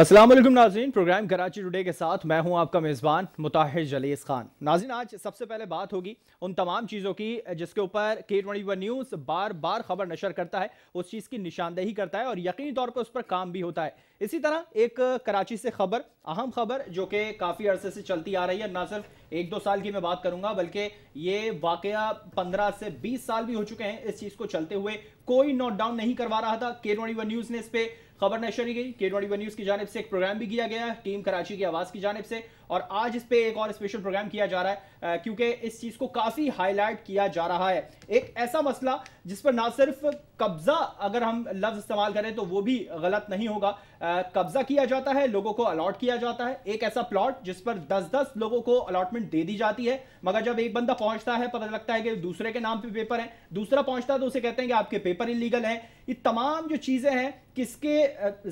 असलम नाजीन programme Karachi today के साथ मैं हूं आपका मेज़बान मुताहिर जलीस खान नाजीन आज सबसे पहले बात होगी उन तमाम चीज़ों की जिसके ऊपर के ट्वेंटी वन न्यूज़ बार बार खबर नशर करता है उस चीज़ की निशानदेही करता है और यकीनी तौर पर उस पर काम भी होता है इसी तरह एक कराची से खबर अहम खबर जो कि काफ़ी अरसे से चलती आ रही है ना सिर्फ एक दो साल की मैं बात करूंगा बल्कि ये वाक़ पंद्रह से बीस साल भी हो चुके हैं इस चीज़ को चलते हुए कोई नोट डाउन नहीं करवा रहा था के नोडी न्यूज़ ने इस पर खबर की गई के नोडी न्यूज़ की जानब से एक प्रोग्राम भी किया गया टीम कराची की आवाज़ की जानब से और आज इस पर एक और स्पेशल प्रोग्राम किया जा रहा है क्योंकि इस चीज़ को काफ़ी हाईलाइट किया जा रहा है एक ऐसा मसला जिस पर ना सिर्फ कब्ज़ा अगर हम लफ्ज़ इस्तेमाल करें तो वो भी गलत नहीं होगा कब्ज़ा किया जाता है लोगों को अलॉट किया जाता है एक ऐसा प्लॉट जिस पर दस दस लोगों को अलॉटमेंट दे दी जाती है मगर जब एक बंदा पहुंचता है पता लगता है कि दूसरे के नाम पे पेपर है दूसरा पहुंचता है तो उसे कहते हैं कि आपके पेपर इलीगल है ये तमाम जो चीज़ें हैं किसके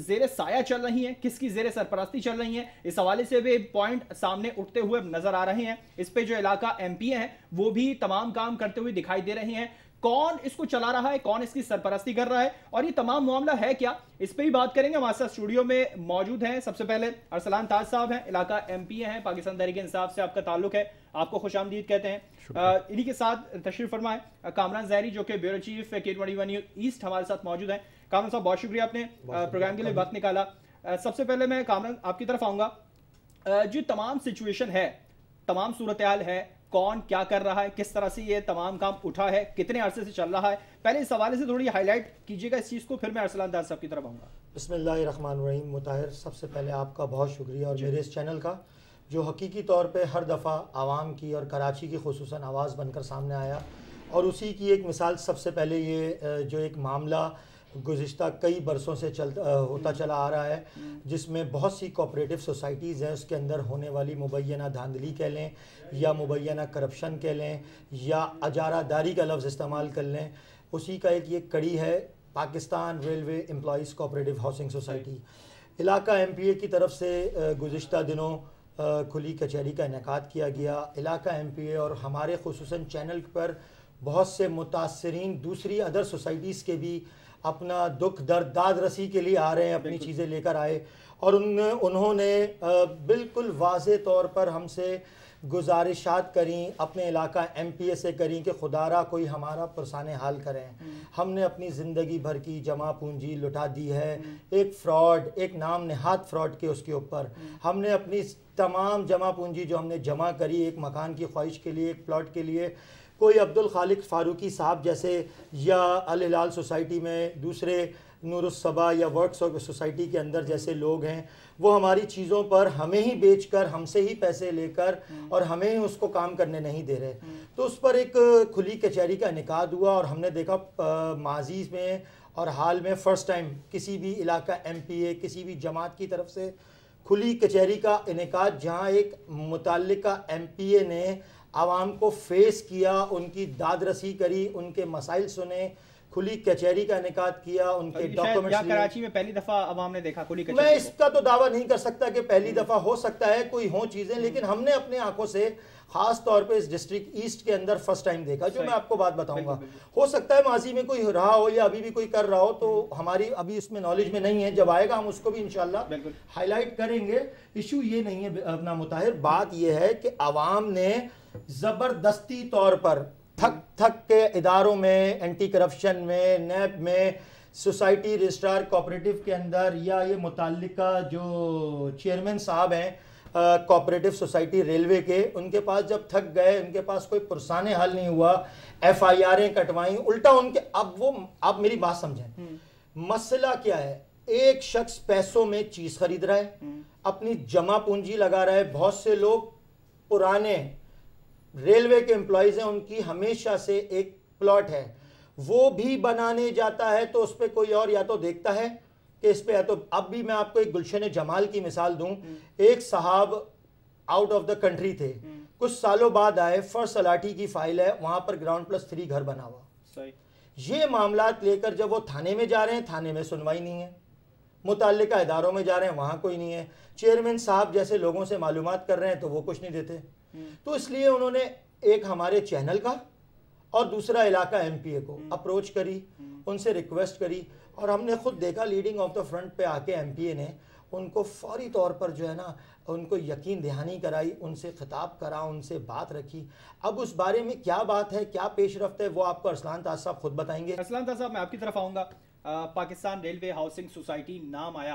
जेर साया चल रही हैं किसकी जेर सरपरस्ती चल रही हैं इस हवाले से भी पॉइंट सामने उठते हुए नजर आ रहे हैं इस पे जो इलाका एम हैं वो भी तमाम काम करते हुए दिखाई दे रहे हैं कौन इसको चला रहा है कौन इसकी सरपरस्ती कर रहा है और ये तमाम मामला है क्या इस पर ही बात करेंगे हमारे साथ स्टूडियो में मौजूद हैं सबसे पहले अरसलान ताज साहब हैं इलाका एम पी हैं पाकिस्तान तहरीक इंसाफ से आपका ताल्लुक है आपको खुश आमदीद कहते हैं इन्हीं के साथ तशरीफ फरमाए कामरान जहरी जो कि bureau chief K twenty one east हमारे साथ मौजूद हैं कामरान साहब बहुत शुक्रिया आपने प्रोग्राम के लिए वक्त निकाला सबसे पहले मैं कामरान आपकी तरफ आऊंगा जो तमाम सिचुएशन है तमाम सूरत है कौन क्या कर रहा है किस तरह से ये तमाम काम उठा है कितने अरसे से चल रहा है पहले इस हवाले से थोड़ी हाईलाइट कीजिएगा इस चीज़ को फिर मैं अरसलान दास साहब की तरफ आऊँगा रहीम मुताहिर सबसे पहले आपका बहुत शुक्रिया और मेरे इस चैनल का जो हकीकी तौर पे हर दफ़ा आवाम की और कराची की खसूस आवाज़ बनकर सामने आया और उसी की एक मिसाल सबसे पहले ये जो एक मामला गुज्त कई बरसों से चल होता चला आ रहा है जिसमें बहुत सी कोऑपरेटिव सोसाइटीज़ हैं उसके अंदर होने वाली मुबैना धांधली कह लें या मुबैना करप्शन कह लें या अजारादारी का लफ्ज़ इस्तेमाल कर लें उसी का एक ये कड़ी है Pakistan railway employees cooperative housing society इलाका एम पी ए की तरफ से गुज्त दिनों खुली कचहरी का इनका किया गया इलाका एम पी ए और हमारे खसूस चैनल पर बहुत से मुतासरी दूसरी अदर सोसाइटीज़ के भी अपना दुख दर्द दाद रसी के लिए आ रहे हैं अपनी चीज़ें लेकर आए और उन उन्होंने बिल्कुल वाज तौर पर हमसे गुजारिशात करी अपने इलाका एम पी ए से करी कि खुदारा कोई हमारा पुरसान हाल करें हम्म। हमने अपनी ज़िंदगी भर की जमा पूंजी लुटा दी है हम्म। एक फ़्रॉड एक नाम नहाद फ़्रॉड के उसके ऊपर हम्म। हमने अपनी तमाम जमा पूंजी जो हमने जमा करी एक मकान की ख्वाहिश के लिए एक प्लॉट के लिए कोई अब्दुल खालिक फ़ारूकी साहब जैसे या अल हिलाल सोसाइटी में दूसरे नूरसभा या वर्क और सोसाइटी के अंदर जैसे लोग हैं वो हमारी चीज़ों पर हमें ही बेच कर हमसे ही पैसे लेकर हम्म। और हमें ही उसको काम करने नहीं दे रहे हम्म। तो उस पर एक खुली कचहरी का इनका हुआ और हमने देखा माजी में और हाल में फ़र्स्ट टाइम किसी भी इलाका एम पी ए किसी भी जमात की तरफ से खुली कचहरी का इनका जहाँ एक मुतल एम पी ए ने आवाम को फेस किया उनकी दादरसी करी उनके मसाइल सुने खुली कचहरी का इनका किया उनके डॉक्यूमेंट कराची में पहली दफा आवाम ने देखा खुली मैं इसका तो दावा नहीं कर सकता कि पहली हम्म। दफा हो सकता है कोई हो चीजें लेकिन हम्म। हमने अपने आंखों से खास तौर पे इस डिस्ट्रिक्ट ईस्ट के अंदर फर्स्ट टाइम देखा जो मैं आपको बात बताऊंगा हो सकता है माजी में कोई रहा हो या अभी भी कोई कर रहा हो तो हम्म। हमारी अभी इसमें नॉलेज में नहीं है जब आएगा हम उसको भी इनशाला हाईलाइट करेंगे इशू ये नहीं है अपना मुताहिर बात यह है कि आवाम ने जबरदस्ती तौर पर थक थक के इदारों में एंटी करप्शन में नैब में सोसाइटी रजिस्ट्रार कोऑपरेटिव के अंदर या ये मुतल जो चेयरमैन साहब हैं कोऑपरेटिव सोसाइटी रेलवे के उनके पास जब थक गए उनके पास कोई पुरसान हल नहीं हुआ एफ आई आरें कटवाई उल्टा उनके अब वो आप मेरी बात समझें हम्म। मसला क्या है एक शख्स पैसों में चीज़ खरीद रहा है हम्म। अपनी जमा पूंजी लगा रहा है बहुत से लोग पुराने रेलवे के एम्प्लॉयज़ हैं उनकी हमेशा से एक प्लॉट है वो भी बनाने जाता है तो उस पर कोई और या तो देखता है कि इस पर या तो अब भी मैं आपको एक गुलशन जमाल की मिसाल दूं हम्म। एक साहब आउट ऑफ द कंट्री थे हम्म। कुछ सालों बाद आए फर्स्ट सलाटी की फाइल है वहां पर ग्राउंड प्लस थ्री घर बना हुआ ये मामला लेकर जब वो थाने में जा रहे हैं थाने में सुनवाई नहीं है मुतल इदारों में जा रहे हैं वहां कोई नहीं है चेयरमैन साहब जैसे लोगों से मालूम कर रहे हैं तो वो कुछ नहीं देते तो इसलिए उन्होंने एक हमारे चैनल का और दूसरा इलाका एमपीए को हम्म। अप्रोच करी हम्म। उनसे रिक्वेस्ट करी और हमने खुद देखा लीडिंग ऑफ द फ्रंट पे आके एमपीए ने उनको फौरी तौर पर जो है ना उनको यकीन दहानी कराई उनसे खिताब करा उनसे बात रखी अब उस बारे में क्या बात है क्या पेश रफ्त है वो आपको असलान ताज साहब खुद बताएंगे असलान ताज साहब मैं आपकी तरफ आऊँगा पाकिस्तान रेलवे हाउसिंग सोसाइटी नाम आया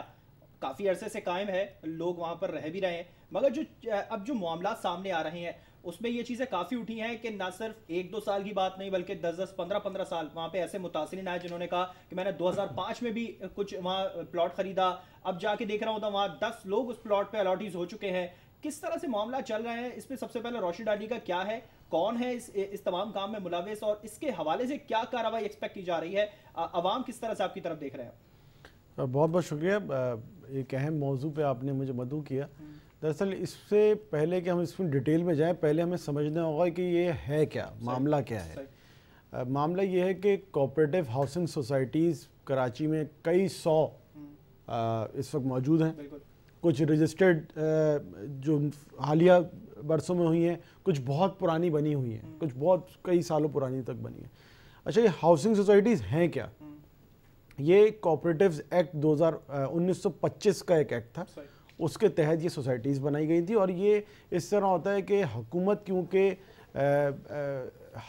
काफ़ी अरसे से कायम है लोग वहाँ पर रह भी रहे हैं मगर जो अब जो मामला सामने आ रहे हैं उसमें ये चीज़ें काफ़ी उठी हैं कि ना सिर्फ एक दो साल की बात नहीं बल्कि दस दस पंद्रह पंद्रह साल वहाँ पे ऐसे मुतासरी आए जिन्होंने कहा कि मैंने 2005 में भी कुछ वहाँ प्लॉट खरीदा अब जाके देख रहा हूँ था तो वहाँ दस लोग उस प्लॉट पे अलॉटीज हो चुके हैं किस तरह से मामला चल रहा है इस पर सबसे पहले रोशनी डाली का क्या है कौन है इस इस तमाम काम में मुलविस और इसके हवाले से क्या कार्रवाई एक्सपेक्ट की जा रही है आवाम किस तरह से आपकी तरफ देख रहे हैं बहुत बहुत शुक्रिया एक अहम मौजू पे आपने मुझे मदू किया हम्म। दरअसल इससे पहले कि हम इसमें डिटेल में जाएं पहले हमें समझना होगा कि ये है क्या मामला क्या है आ, मामला ये है कि कोऑपरेटिव हाउसिंग सोसाइटीज़ कराची में कई सौ आ, हम्म। इस वक्त मौजूद हैं कुछ रजिस्टर्ड जो हालिया बरसों में हुई हैं कुछ बहुत पुरानी बनी हुई हैं हम्म। कुछ बहुत कई सालों पुरानी तक बनी हैं अच्छा ये हाउसिंग सोसाइटीज़ हैं क्या हम्म। ये कोऑपरेटिव्स एक्ट 2000 1925 का एक एक्ट था उसके तहत ये सोसाइटीज़ बनाई गई थी और ये इस तरह होता है कि हुकूमत क्योंकि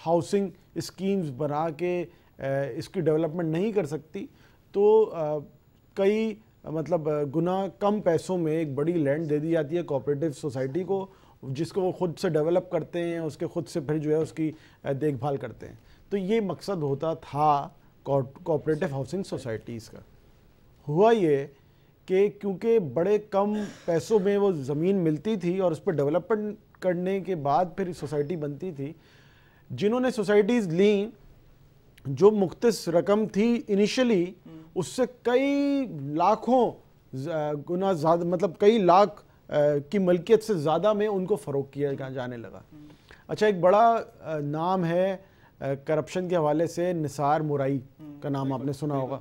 हाउसिंग स्कीम्स बना के इसकी डेवलपमेंट नहीं कर सकती तो कई मतलब गुना कम पैसों में एक बड़ी लैंड दे दी जाती है कोऑपरेटिव सोसाइटी को जिसको वो खुद से डेवलप करते हैं उसके खुद से फिर जो है उसकी देखभाल करते हैं तो ये मकसद होता था कोऑपरेटिव हाउसिंग सोसाइटीज़ का हुआ ये कि क्योंकि बड़े कम पैसों में वो ज़मीन मिलती थी और उस पर डेवलपमेंट करने के बाद फिर सोसाइटी बनती थी जिन्होंने सोसाइटीज़ ली जो मुख्त रकम थी इनिशियली उससे कई लाखों गुना ज़्यादा मतलब कई लाख की मलकियत से ज़्यादा में उनको फ़रोग किया जाने लगा अच्छा एक बड़ा नाम है करप्शन के हवाले से निसार मुराई हम्म, का नाम आपने सुना होगा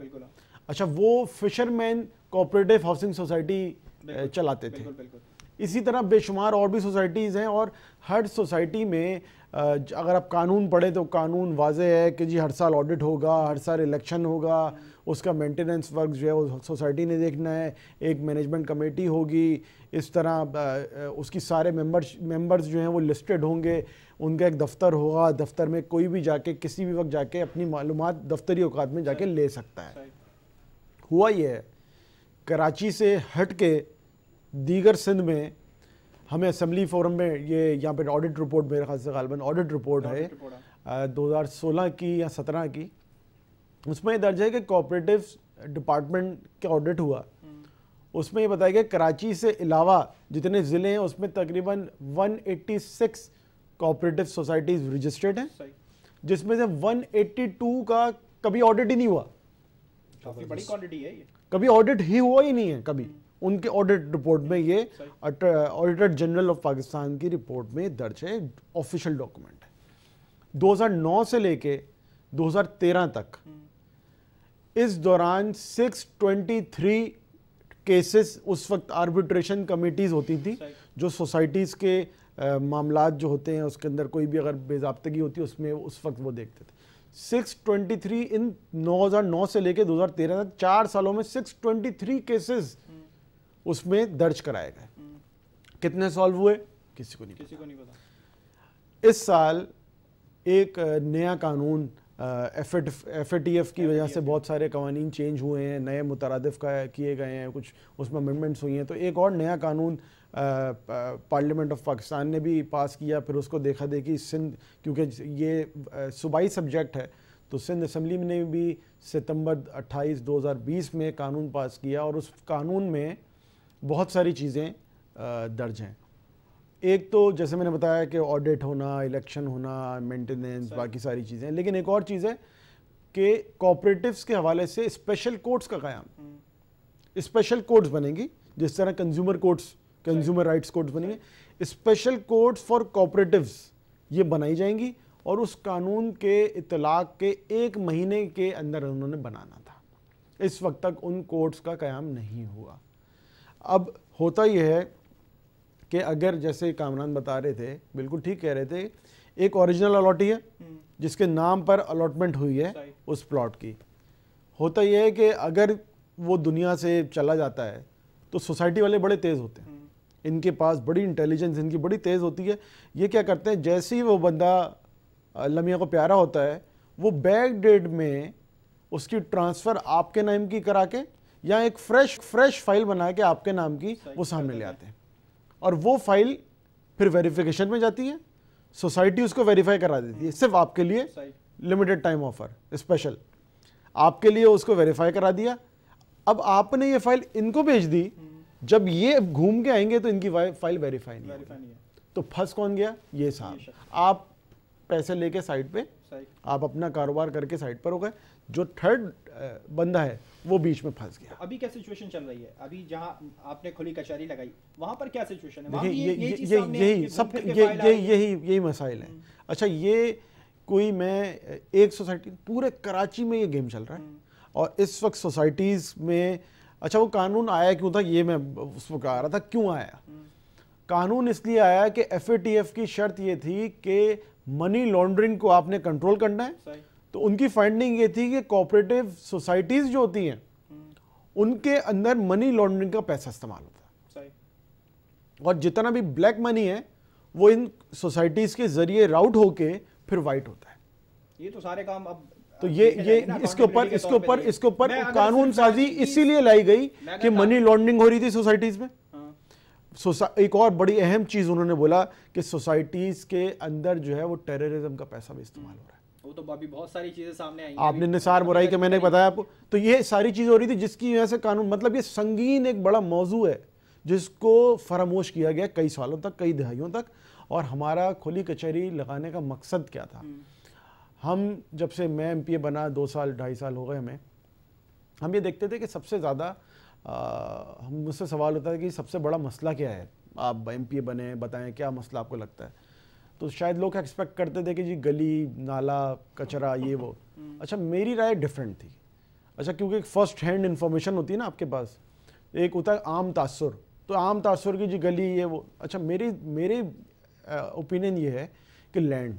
अच्छा वो फिशरमैन कोऑपरेटिव हाउसिंग सोसाइटी चलाते थे बिल्कुल, बिल्कुल। इसी तरह बेशुमार और भी सोसाइटीज़ हैं और हर सोसाइटी में अगर आप कानून पढ़े तो कानून वाज है कि जी हर साल ऑडिट होगा हर साल इलेक्शन होगा उसका मेंटेनेंस वर्क जो है वो सोसाइटी ने देखना है एक मैनेजमेंट कमेटी होगी इस तरह उसकी सारे मेंबर्स मेंबर्स जो हैं वो लिस्टेड होंगे उनका एक दफ्तर होगा दफ्तर में कोई भी जाके किसी भी वक्त जाके अपनी मालूम दफ्तरी अवकात में जाके ले सकता है हुआ ही है कराची से हट के दीगर सिंध में हमें असम्बली फोरम में ये यहाँ पर ऑडिट रिपोर्ट मेरे ख्याल से गालबन ऑडिट रिपोर्ट है हाँ। दो हज़ार सोलह की या सत्रह की उसमें दर्ज है कि कोऑपरेटिव डिपार्टमेंट का ऑडिट हुआ हम्म। उसमें ये बताया गया कराची से अलावा जितने ज़िले हैं उसमें तकरीबन 186 कोऑपरेटिव सोसाइटीज़ रजिस्टर्ड हैं जिसमें से 182 का कभी ऑडिट ही नहीं हुआ काफी बड़ी क्वांटिटी है ये कभी ऑडिट ही हुआ ही नहीं है कभी उनके ऑडिट रिपोर्ट में ये ऑडिटर जनरल ऑफ पाकिस्तान की रिपोर्ट में दर्ज है ऑफिशियल डॉक्यूमेंट है 2009 से लेके 2013 तक इस दौरान 623 केसेस उस वक्त आर्बिट्रेशन कमिटीज़ होती थी जो सोसाइटीज़ के मामला जो होते हैं उसके अंदर कोई भी अगर बेजाबतगी होती है उसमें उस वक्त वो देखते थे 623 इन 2009 से लेके 2013 तक चार सालों में 623 केसेस उसमें दर्ज कराए गए कितने सॉल्व हुए किसी को नहीं किसी को नहीं पता इस साल एक नया कानून एफ एफ की वजह से बहुत सारे कवानी चेंज हुए हैं नए मुतरद किए गए हैं कुछ उसमें अमेंडमेंट्स हुई हैं तो एक और नया कानून पार्लियामेंट ऑफ पाकिस्तान ने भी पास किया फिर उसको देखा देखी सिंध क्योंकि ये सूबाई सब्जेक्ट है तो सिंध असम्बली ने भी सितंबर 28 2020 में कानून पास किया और उस कानून में बहुत सारी चीज़ें दर्ज हैं एक तो जैसे मैंने बताया कि ऑडिट होना इलेक्शन होना मेंटेनेंस बाकी सारी चीज़ें लेकिन एक और चीज़ है कि कॉपरेटिव्स के हवाले से स्पेशल कोर्ट्स का क्याम स्पेशल कोर्ट्स बनेंगी जिस तरह consumer courts consumer rights courts बनेंगे स्पेशल कोर्ट्स फॉर कॉपरेटिव्स ये बनाई जाएंगी और उस कानून के इतलाक के एक महीने के अंदर उन्होंने बनाना था इस वक्त तक उन कोर्ट्स का क्याम नहीं हुआ अब होता यह है कि अगर जैसे कामरान बता रहे थे बिल्कुल ठीक कह रहे थे एक ओरिजिनल अलॉटी है हम्म। जिसके नाम पर अलॉटमेंट हुई है उस प्लॉट की होता यह है कि अगर वो दुनिया से चला जाता है तो सोसाइटी वाले बड़े तेज़ होते हैं हम्म। इनके पास बड़ी इंटेलिजेंस इनकी बड़ी तेज़ होती है ये क्या करते हैं जैसे ही वो बंदा लमिया को प्यारा होता है वो बैक डेट में उसकी ट्रांसफ़र आपके नाम की करा के या एक फ्रेश फ्रेश फाइल बना के आपके नाम की वो सामने ले आते हैं और वो फाइल फिर वेरिफिकेशन में जाती है सोसाइटी उसको वेरीफाई करा देती है सिर्फ आपके लिए लिमिटेड टाइम ऑफर स्पेशल आपके लिए उसको वेरीफाई करा दिया अब आपने ये फाइल इनको भेज दी जब ये घूम के आएंगे तो इनकी फाइल वेरीफाई नहीं, नहीं है तो फंस कौन गया ये साहब आप पैसे लेके साइट पे आप अपना कारोबार करके साइड पर हो गए जो थर्ड बंदा है वो बीच में फंस गया अभी क्या सिचुएशन चल रही है अभी जहाँ आपने खुली कचहरी लगाई वहाँ पर क्या सिचुएशन है देखिए ये, यही सब ये ये यही यही मसाइल हैं हम्म। अच्छा ये कोई मैं एक सोसाइटी पूरे कराची में ये गेम चल रहा है हम्म। और इस वक्त सोसाइटीज़ में अच्छा वो कानून आया क्यों था ये मैं उस वक्त आ रहा था क्यों आया हम्म। कानून इसलिए आया कि एफ की शर्त ये थी कि मनी लॉन्ड्रिंग को आपने कंट्रोल करना है तो उनकी फाइंडिंग ये थी कि कोऑपरेटिव सोसाइटीज जो होती हैं हम्म। उनके अंदर मनी लॉन्ड्रिंग का पैसा इस्तेमाल होता है और जितना भी ब्लैक मनी है वो इन सोसाइटीज के जरिए राउट होके फिर वाइट होता है ये तो सारे काम अब तो ये ये इसके ऊपर इसके ऊपर इसके ऊपर कानून साजी इसीलिए लाई गई कि मनी लॉन्ड्रिंग हो रही थी सोसाइटीज में एक और बड़ी अहम चीज़ उन्होंने बोला कि सोसाइटीज़ के अंदर जो है वो टेररिज्म का पैसा भी इस्तेमाल हो रहा है वो तो अभी बहुत सारी चीज़ें सामने आई आपने निसार बुराई के मैंने बताया आपको तो ये सारी चीज़ हो रही थी जिसकी वजह से कानून मतलब ये संगीन एक बड़ा मौजू है जिसको फरामोश किया गया कई सालों तक कई दहाइयों तक और हमारा खुली कचहरी लगाने का मकसद क्या था हम्म। हम जब से मैं एमपीए बना दो साल ढाई साल हो गए हमें हम ये देखते थे कि सबसे ज़्यादा हम मुझसे सवाल होता है कि सबसे बड़ा मसला क्या है आप एम बने बताएं क्या मसला आपको लगता है तो शायद लोग एक्सपेक्ट करते थे कि जी गली नाला कचरा ये वो अच्छा मेरी राय डिफरेंट थी अच्छा क्योंकि एक फर्स्ट हैंड इन्फॉर्मेशन होती है ना आपके पास एक होता है आम तासर तो आम तासर की जी गली ये वो अच्छा मेरी मेरे ओपिनियन ये है कि लैंड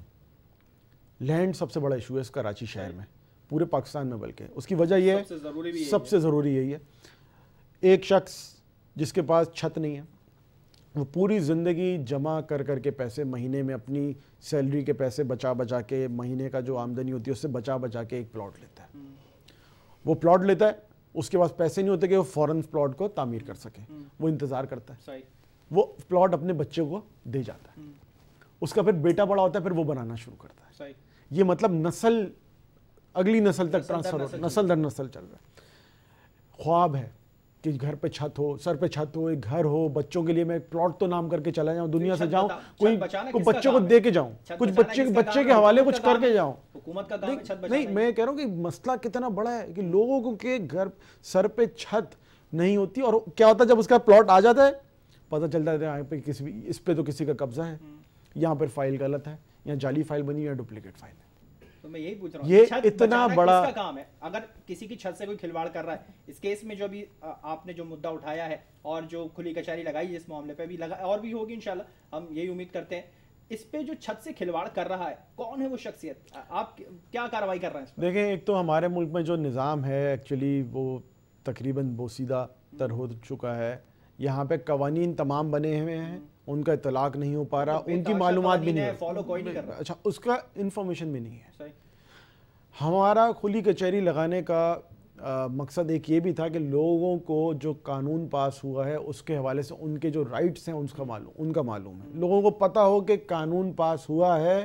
लैंड सबसे बड़ा इशू है इस कराची शहर में पूरे पाकिस्तान में बल्कि उसकी वजह यह है सबसे ज़रूरी यही है एक शख्स जिसके पास छत नहीं है वो पूरी ज़िंदगी जमा कर कर के पैसे महीने में अपनी सैलरी के पैसे बचा बचा के महीने का जो आमदनी होती है उससे बचा बचा के एक प्लॉट लेता है वो प्लॉट लेता है उसके पास पैसे नहीं होते कि वो फ़ौरन प्लॉट को तामीर कर सके वो इंतज़ार करता है वो प्लॉट अपने बच्चे को दे जाता है उसका फिर बेटा बड़ा होता है फिर वो बनाना शुरू करता है ये मतलब नस्ल अगली नस्ल तक ट्रांसफर हो नस्ल दर नस्ल चल रहा है ख्वाब है कि घर पे छत हो सर पे छत हो एक घर हो बच्चों के लिए मैं प्लॉट तो नाम करके चला जाऊं दुनिया से जाऊं कोई को बच्चों को दे के जाऊं कुछ बच्चे बच्चे के हवाले कुछ करके जाऊं नहीं मैं कह रहा हूँ कि मसला कितना बड़ा है कि लोगों के घर सर पे छत नहीं होती और क्या होता है जब उसका प्लॉट आ जाता है पता चलता है यहाँ पे किसी इस पे तो किसी का कब्जा है हम्म। यहाँ पर फाइल गलत है यहाँ जाली फाइल बनी या डुप्लीकेट फाइल है तो मैं यही पूछ रहा हूँ इतना बड़ा काम है अगर किसी की छत से कोई खिलवाड़ कर रहा है इस केस में जो भी आपने जो मुद्दा उठाया है और जो खुली कचहरी लगाई इस मामले पे भी लगा और भी होगी इनशाला हम यही उम्मीद करते हैं इस पे जो छत से खिलवाड़ कर रहा है कौन है वो शख्सियत आप क्या कार्रवाई कर रहे हैं देखें एक तो हमारे मुल्क में जो निज़ाम है एक्चुअली वो तकरीबन बोसीदा तर हो चुका है यहाँ पे कवानीन तमाम बने हुए हैं उनका इतलाक नहीं हो पा रहा तो उनकी मालूम भी नहीं फॉलो कोई नहीं कर रहा अच्छा उसका इन्फॉर्मेशन भी नहीं है हमारा खुली कचहरी लगाने का आ, मकसद एक ये भी था कि लोगों को जो कानून पास हुआ है उसके हवाले से उनके जो राइट्स हैं उसका मालूम उनका मालूम है लोगों को पता हो कि कानून पास हुआ है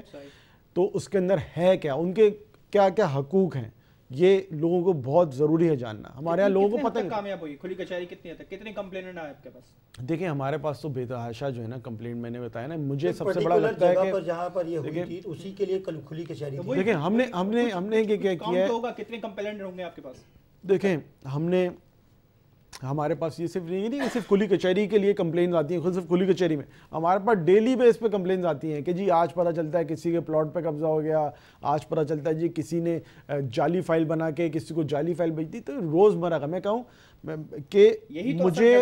तो उसके अंदर है क्या उनके क्या क्या हकूक हैं ये लोगों को बहुत ज़रूरी है जानना हमारे यहाँ लोगों को पता है कामयाब हुई खुली कचहरी कितनी है कितने कंप्लेन आए आपके पास देखिए हमारे पास तो बेतहाशा जो है ना कंप्लेंट मैंने बताया ना मुझे तो सबसे बड़ा लगता है कि पर जहां पर ये हुई थी उसी के लिए खुली कचहरी तो देखिए हमने हमने हमने क्या किया तो होगा कितने कंप्लेनेंट होंगे आपके पास देखें हमने हमारे पास ये सिर्फ नहीं नहीं सिर्फ खुली कचहरी के लिए कंप्लेन आती हैं खुद सिर्फ खुली कचहरी में हमारे पास डेली बेस पे कंप्लेन आती हैं कि जी आज पता चलता है किसी के प्लॉट पे कब्जा हो गया आज पता चलता है जी किसी ने जाली फाइल बना के किसी को जाली फाइल भेज दी तो रोज़मर्रा का मैं कहूँ कि तो मुझे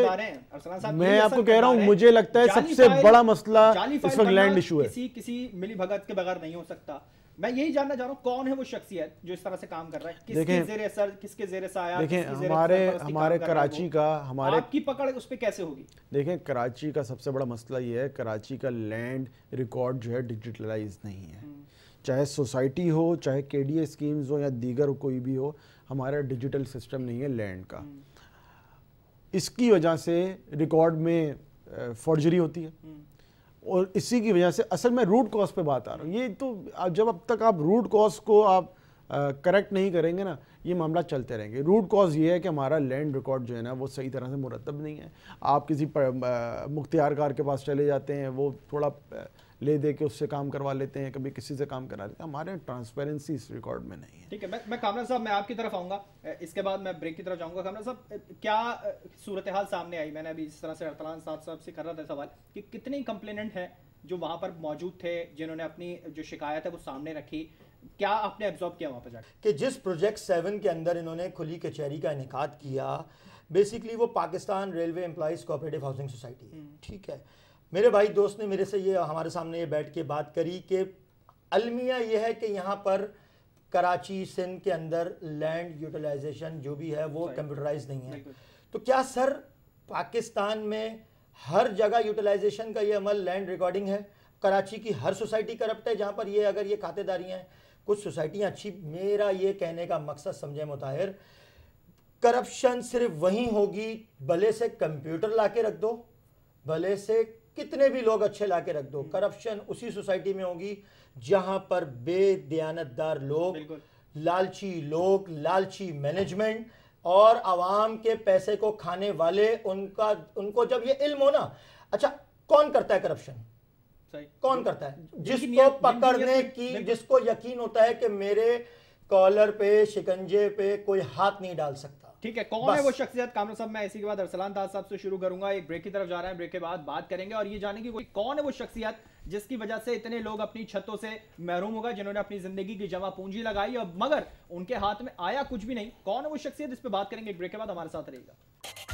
मैं आपको कह रहा हूँ मुझे लगता है सबसे बड़ा मसला इस वक्त लैंड इशू है किसी किसी मिली भगत के बगैर नहीं हो सकता मैं यही जानना चाह रहा हूँ कौन है वो शख्सियत जो इस तरह से काम कर रहा है किसके जेरे सर किसके जेरे से आया देखें हमारे हमारे कराची का हमारे आपकी पकड़ उस पर कैसे होगी देखें कराची का सबसे बड़ा मसला ये है कराची का लैंड रिकॉर्ड जो है डिजिटलाइज नहीं है हम्म। चाहे सोसाइटी हो चाहे के डी ए स्कीम्स हो या दीगर कोई भी हो हमारा डिजिटल सिस्टम नहीं है लैंड का हम्म। इसकी वजह से रिकॉर्ड में फॉर्जरी होती है हम्म। और इसी की वजह से असल में रूट कॉज पे बात आ रहा हूँ ये तो जब अब तक आप रूट कॉज को आप करेक्ट नहीं करेंगे ना ये मामला चलते रहेंगे रूट कॉज ये है कि हमारा लैंड रिकॉर्ड जो है ना वो सही तरह से मुरतब नहीं है आप किसी मुख्तियार कार के पास चले जाते हैं वो थोड़ा ले दे के उससे काम करवा लेते हैं कभी किसी से काम करा लेते हैं हमारे ट्रांसपेरेंसी इस रिकॉर्ड में नहीं है ठीक है मैं मैं कामरा साहब मैं आपकी तरफ आऊँगा इसके बाद मैं ब्रेक की तरफ जाऊँगा कामरा साहब क्या सूरत हाल सामने आई मैंने अभी इस तरह से अरतलान साहब साहब से कर रहा था सवाल कि कितने कंप्लेनेंट हैं जो वहाँ पर मौजूद थे जिन्होंने अपनी जो शिकायत है वो सामने रखी क्या आपने एब्जॉर्व किया वहाँ पर जाकर कि जिस प्रोजेक्ट सेवन के अंदर इन्होंने खुली कचहरी का इनका किया बेसिकली वो Pakistan railway employees cooperative housing society है हम्म। ठीक है मेरे भाई दोस्त ने मेरे से ये हमारे सामने ये बैठ के बात करी कि अलमिया ये है कि यहाँ पर कराची सिंध के अंदर लैंड यूटिलाइजेशन जो भी है वो कंप्यूटराइज नहीं है तो क्या सर पाकिस्तान में हर जगह यूटिलाइजेशन का ये अमल लैंड रिकॉर्डिंग है कराची की हर सोसाइटी करप्ट है जहाँ पर ये अगर ये खातेदारियाँ हैं कुछ सोसाइटियाँ अच्छी मेरा ये कहने का मकसद समझे मुताहिर करप्शन सिर्फ वहीं होगी भले से कंप्यूटर ला के रख दो भले से कितने भी लोग अच्छे ला के रख दो हम्म। करप्शन उसी सोसाइटी में होगी जहां पर बेदयानतदार लोग लालची लोग लालची मैनेजमेंट और आवाम के पैसे को खाने वाले उनका उनको जब ये इल्म हो ना अच्छा कौन करता है करप्शन कौन करता है जिसको पकड़ने की जिसको यकीन होता है कि मेरे कॉलर पे शिकंजे पे कोई हाथ नहीं डाल सकता ठीक है कौन है वो शख्सियत कामरान साहब मैं इसी के बाद अरसलान दास साहब से शुरू करूंगा एक ब्रेक की तरफ जा रहे हैं ब्रेक के बाद बात करेंगे और ये जाने की कोई कौन है वो शख्सियत जिसकी वजह से इतने लोग अपनी छतों से महरूम होगा जिन्होंने अपनी जिंदगी की जमा पूंजी लगाई और मगर उनके हाथ में आया कुछ भी नहीं कौन है वो शख्सियत इस पर बात करेंगे एक ब्रेक के बाद हमारे साथ रहेगा